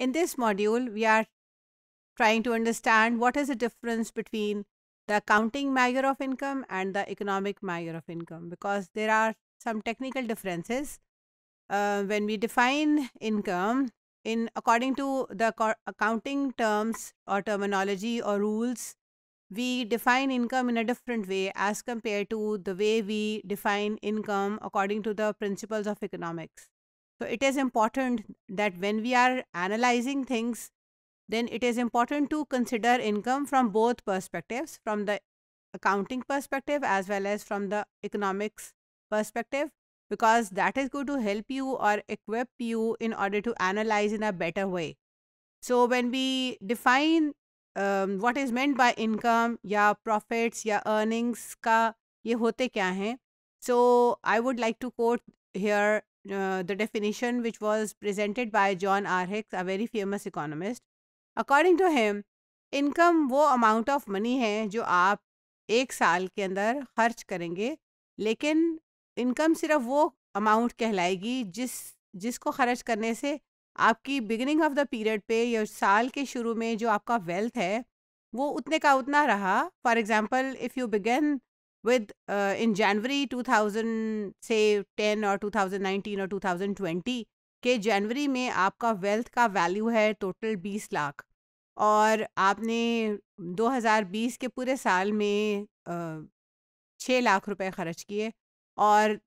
In this module, we are trying to understand what is the difference between the accounting measure of income and the economic measure of income because there are some technical differences. Uh, when we define income in according to the accounting terms or terminology or rules, we define income in a different way as compared to the way we define income according to the principles of economics. So it is important that when we are analyzing things, then it is important to consider income from both perspectives, from the accounting perspective as well as from the economics perspective, because that is going to help you or equip you in order to analyze in a better way. So when we define um, what is meant by income yeah, profits yeah, earnings ka ye होते kya hai? So I would like to quote here uh, the definition which was presented by John R. Hicks, a very famous economist. According to him, income वो amount of money है जो आप एक साल के अंदर खर्च करेंगे लेकिन इनकम सिर्फ वो अमाउंट कहलाएगी जिस जिसको खर्च करने से आपकी बिगनिंग ऑफ द पीरियड पे या साल के शुरू में जो आपका वेल्थ है वो उतने का उतना रहा for example if you begin with uh, in January 2000 say 10 और 2019 और 2020 के जनवरी में आपका वेल्थ का वैल्यू है टोटल 20 लाख और आपने 2020 के पूरे साल में छः लाख रुपए खर्च किए और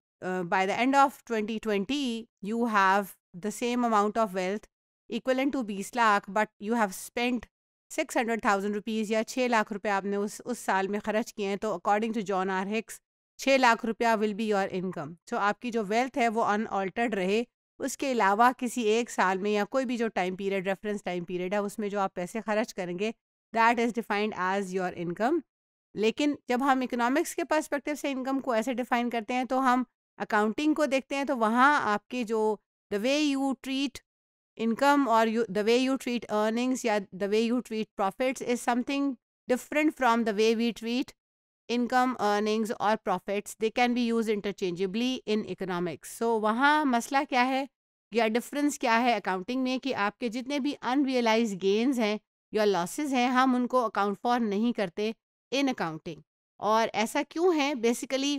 by the end of 2020 you have the same amount of wealth equal to 20 lakh but you have spent six hundred thousand rupees या छः लाख रुपये आपने उस उस साल में खर्च किए हैं तो according to John R Hicks छः लाख रुपया will be your income so आपकी जो वेल्थ है वो अनऑल्टर्ड रहे उसके अलावा किसी एक साल में या कोई भी जो time period reference time period है उसमें जो आप पैसे खर्च करेंगे that is defined as your income लेकिन जब हम इकोनॉमिक्स के पर्सपेक्टिव से इनकम को ऐसे डिफाइन करते हैं तो हम अकाउंटिंग को देखते हैं तो वहाँ आपके जो the way you treat income और you the way you treat earnings या the way you treat profits is something different from the way we treat income earnings और profits they can be use interchangeably in economics so वहाँ मसला क्या है या difference क्या है accounting में कि आपके जितने भी अनरियलाइज गेंस हैं या लॉसेज हैं हम उनको अकाउंट फॉर नहीं करते इन अकाउंटिंग और ऐसा क्यों है basically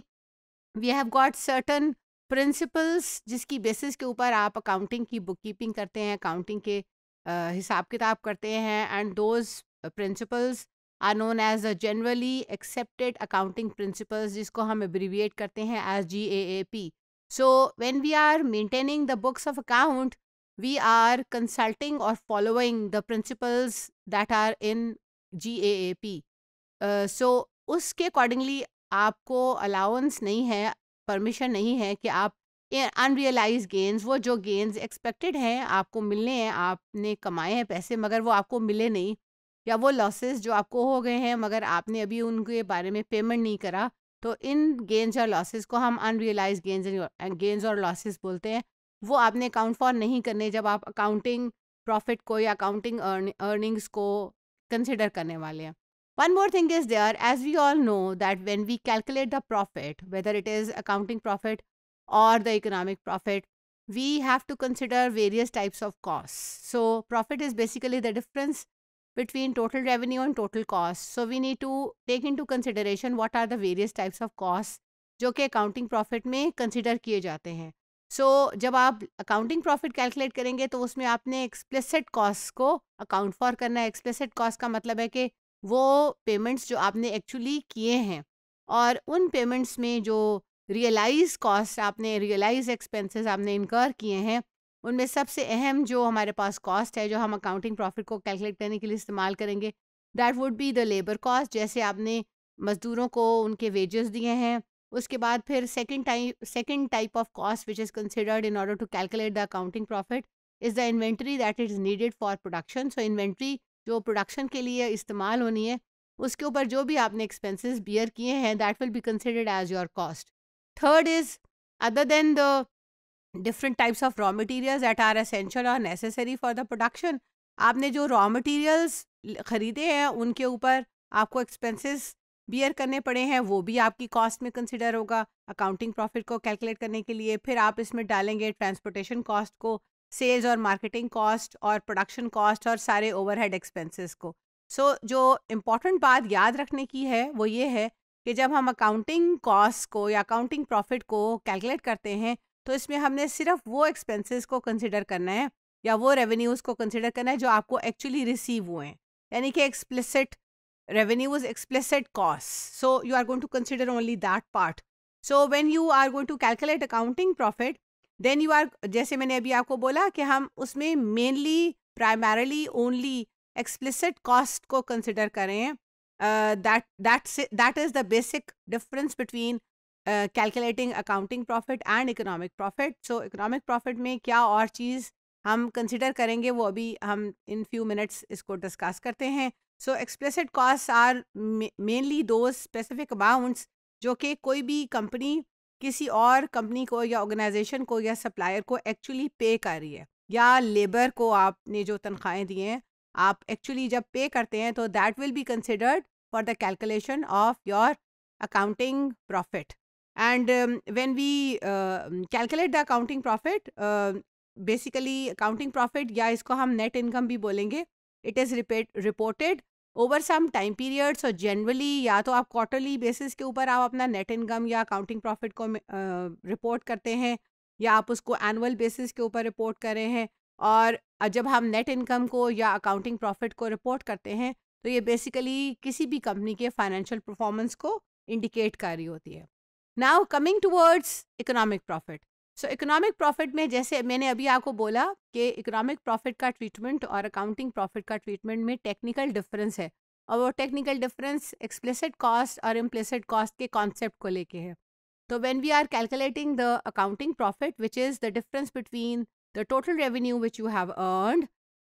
we have got certain principles जिसकी बेसिस के ऊपर आप अकाउंटिंग की बुक कीपिंग करते हैं अकाउंटिंग के हिसाब किताब करते हैं and those principles are known as a generally accepted accounting principles जिसको हम एब्रीविएट करते हैं as G A A P so when we are maintaining the books of account we consulting और following the principles that are in G A A P so उसके accordingly आपको allowance नहीं है permission नहीं है कि आप अनरियलाइज गेंस वो जो गेंस एक्सपेक्टेड हैं आपको मिलने हैं आपने कमाए हैं पैसे मगर वो आपको मिले नहीं या वो लॉसेस जो आपको हो गए हैं मगर आपने अभी उनके बारे में पेमेंट नहीं करा तो इन गेंस और लॉसेस को हम अनरियलाइज गेंस गेंस और लॉसेस बोलते हैं वो आपने अकाउंट फॉर नहीं करने जब आप अकाउंटिंग प्रॉफिट को या अकाउंटिंग अर्निंग्स को कंसिडर करने वाले हैं One more thing is there, as we all know that when we calculate the profit, whether it is accounting profit or the economic profit, we have to consider various types of costs. So profit is basically the difference between total revenue and total cost. So we need to take into consideration what are the various types of costs which accounting profit may consider किए जाते हैं. so, when you accounting profit calculate करेंगे तो उसमें आपने explicit cost को account for Explicit है explicit cost वो पेमेंट्स जो आपने एक्चुअली किए हैं और उन पेमेंट्स में जो रियलाइज कॉस्ट आपने रियलाइज एक्सपेंसेस आपने इनकर किए हैं उनमें सबसे अहम जो हमारे पास कॉस्ट है जो हम अकाउंटिंग प्रॉफिट को कैलकुलेट करने के लिए इस्तेमाल करेंगे that would be the labour cost जैसे आपने मज़दूरों को उनके वेजेस दिए हैं उसके बाद फिर second type second type of cost which is considered in order to calculate the accounting profit is the inventory that is needed for production so inventory जो प्रोडक्शन के लिए इस्तेमाल होनी है उसके ऊपर जो भी आपने एक्सपेंसेस बियर किए हैं that will be considered as your cost third is other than the different types of raw material at are essential और नेसेसरी फॉर द प्रोडक्शन आपने जो रॉ मटीरियल्स ख़रीदे हैं उनके ऊपर आपको एक्सपेंसेस बियर करने पड़े हैं वो भी आपकी कॉस्ट में कंसिडर होगा अकाउंटिंग प्रॉफिट को कैलकुलेट करने के लिए फिर आप इसमें डालेंगे ट्रांसपोर्टेशन कॉस्ट को सेल्स और मार्केटिंग कॉस्ट और प्रोडक्शन कॉस्ट और सारे ओवरहेड एक्सपेंसेस को सो so, जो इम्पॉर्टेंट बात याद रखने की है वो ये है कि जब हम अकाउंटिंग कॉस्ट को या अकाउंटिंग प्रॉफिट को कैलकुलेट करते हैं तो इसमें हमने सिर्फ वो एक्सपेंसेस को कंसिडर करना है या वो रेवेन्यूज़ को कंसिडर करना है जो आपको एक्चुअली रिसीव हुए हैं यानी कि explicit revenues explicit cost so you are going to consider only that part so when you are going to calculate accounting profit then you are जैसे मैंने अभी आपको बोला कि हम उसमें mainly primarily only explicit cost को कंसिडर करें that that is the basic difference between calculating accounting profit and economic profit so economic profit में क्या और चीज़ हम कंसिडर करेंगे वो अभी हम इन फ्यू मिनट्स इसको डिस्कस करते हैं so explicit cost are mainly दो स्पेसिफिक अमाउंट्स जो कि कोई भी कंपनी किसी और कंपनी को या ऑर्गेनाइजेशन को या सप्लायर को एक्चुअली पे कर रही है या लेबर को आपने जो तनख्वाहें दी हैं आप एक्चुअली जब पे करते हैं तो that will be considered for the calculation of your accounting profit and when we calculate the accounting profit basically accounting profit या इसको हम नेट इनकम भी बोलेंगे it is reported over some time periods और जनरली या तो आप quarterly basis के ऊपर आप अपना नेट इनकम या अकाउंटिंग प्रॉफिट को रिपोर्ट करते हैं या आप उसको एनुअल बेसिस के ऊपर रिपोर्ट कर रहे हैं और जब हम नेट इनकम को या अकाउंटिंग प्रॉफिट को रिपोर्ट करते हैं तो ये बेसिकली किसी भी कंपनी के फाइनेंशियल परफॉर्मेंस को इंडिकेट कर रही होती है now coming towards economic profit so economic profit में जैसे मैंने अभी आपको बोला कि इकोनॉमिक प्रॉफिट का ट्रीटमेंट और अकाउंटिंग प्रॉफिट का ट्रीटमेंट में टेक्निकल डिफरेंस है और वो टेक्निकल डिफरेंस एक्सप्लिसिट कॉस्ट और इम्प्लिसिट कॉस्ट के कॉन्सेप्ट को लेके है तो when we are calculating the accounting profit which is the difference between the total revenue which you have earn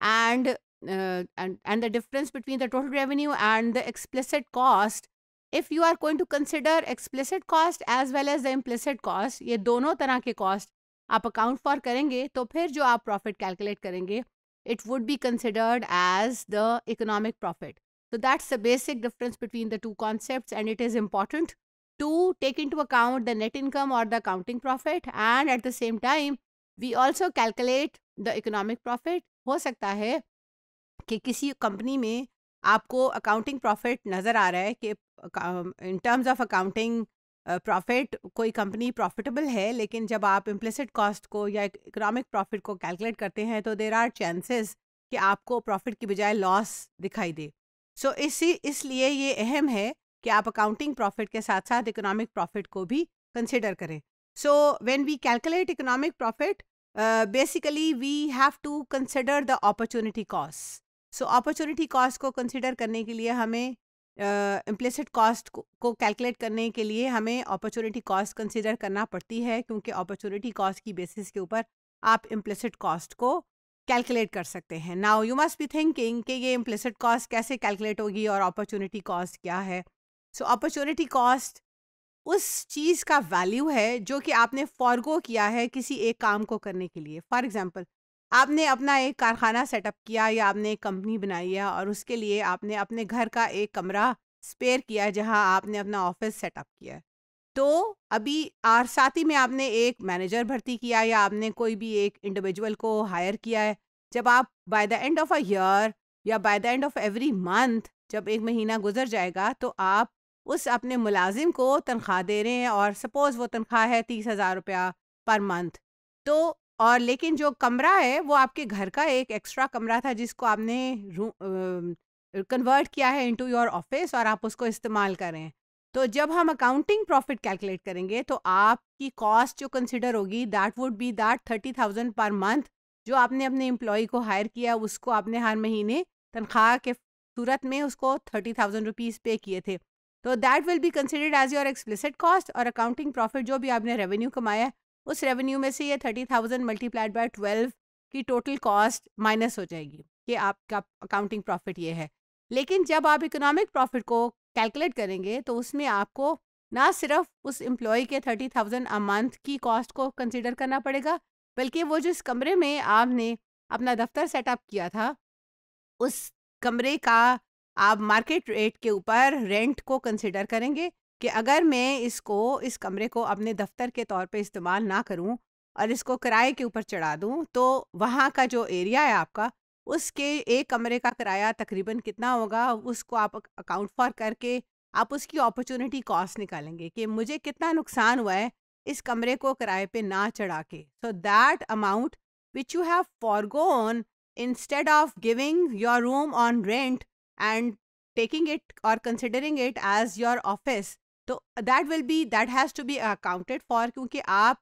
and and the difference between the total revenue and the explicit cost if you are going to consider explicit cost as well as the implicit cost ये दोनों तरह के cost आप account for करेंगे तो फिर जो आप प्रॉफिट कैलकुलेट करेंगे it would be considered as the economic profit so that's the basic difference between the two concept and it is important to take into account the net income और the accounting profit and at the same time we also calculate the economic profit हो सकता है कि किसी company में आपको accounting profit नज़र आ रहा है कि in terms of accounting profit कोई कंपनी प्रॉफिटेबल है लेकिन जब आप इम्प्लिसिट कॉस्ट को या इकोनॉमिक प्रॉफिट को कैलकुलेट करते हैं तो देर आर चांसेस कि आपको प्रॉफिट की बजाय लॉस दिखाई दे सो so, इसी इसलिए ये अहम है कि आप अकाउंटिंग प्रॉफिट के साथ साथ इकोनॉमिक प्रॉफिट को भी कंसिडर करें so when we calculate economic profit basically we have to consider the opportunity cost so opportunity cost को कंसिडर करने के लिए हमें इम्प्लिसिट uh, कॉस्ट को कैलकुलेट करने के लिए हमें अपॉर्चुनिटी कॉस्ट कंसिडर करना पड़ती है क्योंकि अपॉर्चुनिटी कॉस्ट की बेसिस के ऊपर आप इम्प्लिसिट कॉस्ट को कैलकुलेट कर सकते हैं now you must be thinking कि ये इम्प्लिसिट कॉस्ट कैसे कैलकुलेट होगी और अपॉर्चुनिटी कॉस्ट क्या है सो अपॉर्चुनिटी कॉस्ट उस चीज़ का वैल्यू है जो कि आपने फॉरगो किया है किसी एक काम को करने के लिए फॉर एग्जाम्पल आपने अपना एक कारखाना सेटअप किया या आपने एक कंपनी बनाई है और उसके लिए आपने अपने घर का एक कमरा स्पेयर किया जहां आपने अपना ऑफिस सेटअप किया तो अभी और साथ ही में आपने एक मैनेजर भर्ती किया या आपने कोई भी एक इंडिविजुअल को हायर किया है जब आप by the end of a year या by the end of every month जब एक महीना गुजर जाएगा तो आप उस अपने मुलाजिम को तनख्वाह दे रहे हैं और सपोज़ वो तनख्वाह है तीस हज़ार रुपया पर मंथ तो और लेकिन जो कमरा है वो आपके घर का एक एक्स्ट्रा कमरा था जिसको आपने कन्वर्ट किया है इनटू योर ऑफिस और आप उसको इस्तेमाल कर रहे हैं तो जब हम अकाउंटिंग प्रॉफिट कैलकुलेट करेंगे तो आपकी कॉस्ट जो कंसिडर होगी that would be that thirty thousand per month जो आपने अपने एम्प्लॉय को हायर किया उसको आपने हर महीने तनख्वाह के सूरत में उसको थर्टी थाउजेंड रुपीज़ पे किए थे तो that will be considered as your explicit cost और अकाउंटिंग प्रॉफिट जो भी आपने रेवेन्यू कमाया है उस रेवेन्यू में से ये thirty thousand multiplied by twelve की टोटल कॉस्ट माइनस हो जाएगी कि आपका अकाउंटिंग प्रॉफिट ये है लेकिन जब आप इकोनॉमिक प्रॉफिट को कैलकुलेट करेंगे तो उसमें आपको ना सिर्फ उस एम्प्लॉय के थर्टी थाउजेंड अ मंथ की कॉस्ट को कंसिडर करना पड़ेगा बल्कि वो जिस कमरे में आपने अपना दफ्तर सेटअप किया था उस कमरे का आप मार्केट रेट के ऊपर रेंट को कंसिडर करेंगे कि अगर मैं इसको इस कमरे को अपने दफ्तर के तौर पे इस्तेमाल ना करूं और इसको किराए के ऊपर चढ़ा दूं तो वहाँ का जो एरिया है आपका उसके एक कमरे का किराया तकरीबन कितना होगा उसको आप अकाउंट फॉर करके आप उसकी अपॉर्चुनिटी कॉस्ट निकालेंगे कि मुझे कितना नुकसान हुआ है इस कमरे को किराए पे ना चढ़ा के so that amount which you have forgone instead of giving your room on rent and taking it और considering it as your office तो that will be that has to be accounted for क्योंकि आप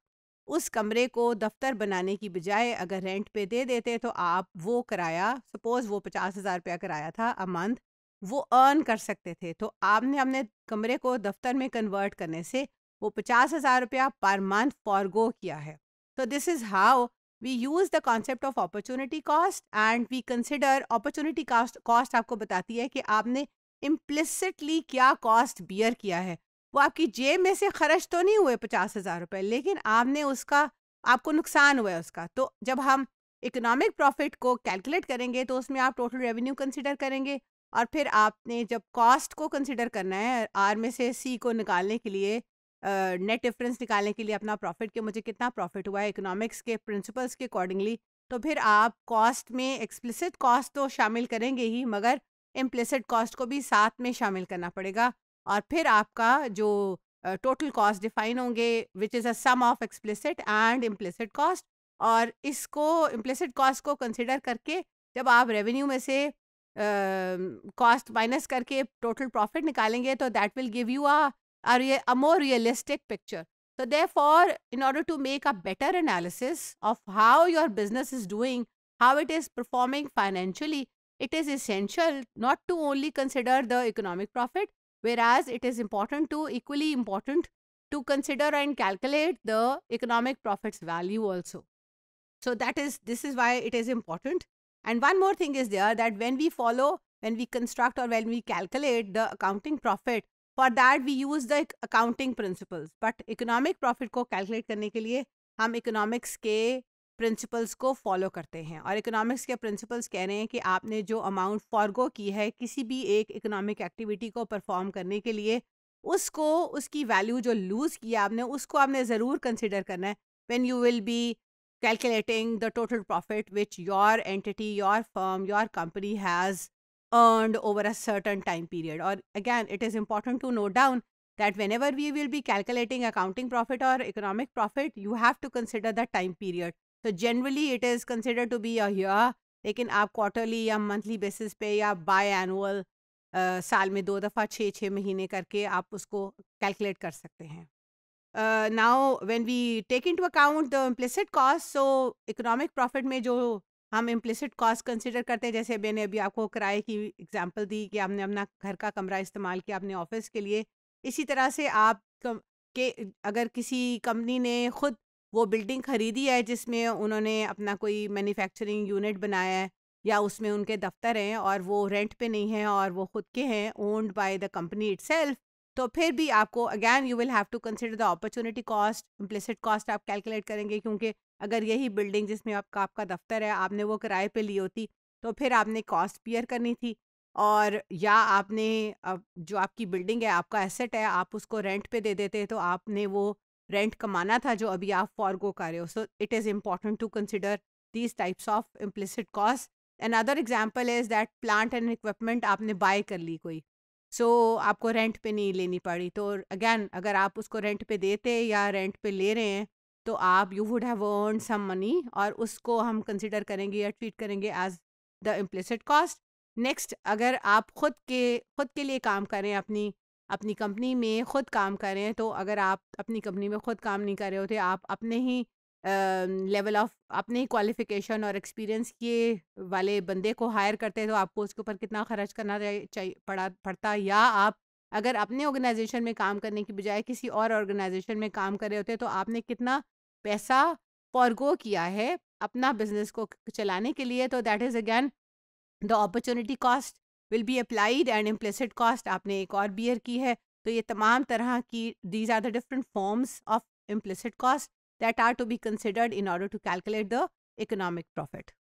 उस कमरे को दफ्तर बनाने की बजाय अगर रेंट पे दे देते तो आप वो किराया सपोज़ वो पचास हज़ार रुपया किराया था अ मंथ वो अर्न कर सकते थे तो आपने अपने कमरे को दफ्तर में कन्वर्ट करने से वो पचास हज़ार रुपया पर मंथ फॉरगो किया है तो this is how we use the concept of opportunity cost and we consider opportunity cost cost आपको बताती है कि आपने इम्प्लिसिटली क्या कॉस्ट बियर किया है वो आपकी जेब में से खर्च तो नहीं हुए पचास हज़ार रुपये लेकिन आपने उसका आपको नुकसान हुआ है उसका तो जब हम इकोनॉमिक प्रॉफिट को कैलकुलेट करेंगे तो उसमें आप टोटल रेवेन्यू कंसिडर करेंगे और फिर आपने जब कॉस्ट को कंसिडर करना है आर में से सी को निकालने के लिए नेट uh, डिफरेंस निकालने के लिए अपना प्रॉफिट के मुझे कितना प्रॉफिट हुआ है इकोनॉमिक्स के प्रिंसिपल्स के अकॉर्डिंगली तो फिर आप कॉस्ट में एक्सप्लिसिट कॉस्ट तो शामिल करेंगे ही मगर इम्प्लिसिट कॉस्ट को भी साथ में शामिल करना पड़ेगा और फिर आपका जो टोटल कॉस्ट डिफाइन होंगे which is a sum of explicit and implicit cost और इसको इम्प्लिसिट कॉस्ट को कंसिडर करके जब आप रेवेन्यू में से कॉस्ट uh, माइनस करके टोटल प्रॉफिट निकालेंगे तो that will give you a more realistic picture so they for in order to make a better analysis of how your business is doing how it is performing financially it is essential not to only consider the economic profit whereas it is important to equally important to consider and calculate the economic profits value also. So that is this is why it is important. And one more thing is there that when we follow, when we construct or when we calculate the accounting profit, for that we use the accounting principles. But economic profit को calculate करने के लिए हम economics के principles को follow करते हैं और इकोनॉमिक्स के प्रिंसिपल्स कह रहे हैं कि आपने जो अमाउंट फॉरगो की है किसी भी एक इकोनॉमिक एक्टिविटी को परफॉर्म करने के लिए उसको उसकी वैल्यू जो लूज़ किया आपने उसको आपने ज़रूर कंसिडर करना है when you will be calculating the total profit which your entity your firm your company has earned over a certain time period or again it is important to note down that whenever we will be calculating accounting profit or economic profit you have to consider the time period तो generally it is consider to be a लेकिन आप quarterly या monthly basis पे या by annual साल में दो दफ़ा छः छः महीने करके आप उसको कैलकुलेट कर सकते हैं now when we take into account the implicit cost so economic profit में जो हम इम्प्लिसिट कॉस्ट कंसिडर करते हैं जैसे मैंने अभी आपको किराए की एग्जाम्पल दी कि आपने अपना घर का कमरा इस्तेमाल किया अपने ऑफिस के लिए इसी तरह से आप कम, के अगर किसी कंपनी ने खुद वो बिल्डिंग खरीदी है जिसमें उन्होंने अपना कोई मैन्युफैक्चरिंग यूनिट बनाया है या उसमें उनके दफ्तर हैं और वो रेंट पे नहीं है और वो खुद के हैं owned by the company it तो फिर भी आपको again you will have to consider the opportunity cost implicit cost आप कैलकुलेट करेंगे क्योंकि अगर यही बिल्डिंग जिसमें आपका आपका दफ्तर है आपने वो किराए पे ली होती तो फिर आपने कॉस्ट पियर करनी थी और या आपने जो आपकी बिल्डिंग है आपका एसेट है आप उसको रेंट पे दे देते तो आपने वो रेंट कमाना था जो अभी आप फॉरगो कर रहे हो so it is important to consider these types of implicit cost and other example is that plant and equipment आपने बाय कर ली कोई सो so, आपको रेंट पे नहीं लेनी पड़ी तो अगैन अगर आप उसको रेंट पे देते या रेंट पे ले रहे हैं तो आप you would have earn some money और उसको हम कंसिडर करेंगे या ट्रीट करेंगे as the implicit cost next अगर आप खुद के खुद के लिए काम करें अपनी अपनी कंपनी में ख़ुद काम कर रहे हैं तो अगर आप अपनी कंपनी में ख़ुद काम नहीं कर रहे होते आप अपने ही लेवल ऑफ अपने ही क्वालिफिकेशन और एक्सपीरियंस के वाले बंदे को हायर करते हैं तो आपको उसके ऊपर कितना खर्च करना चाहिए पड़ा पड़ता या आप अगर अपने ऑर्गेनाइजेशन में काम करने की बजाय किसी और ऑर्गेनाइजेशन में काम कर रहे होते तो आपने कितना पैसा फॉरगो किया है अपना बिजनेस को चलाने के लिए तो that is again the opportunity cost will be applied and implicit cost आपने एक और बियर की है तो ये तमाम तरह की these are the different forms of implicit cost that are to be considered in order to calculate the economic profit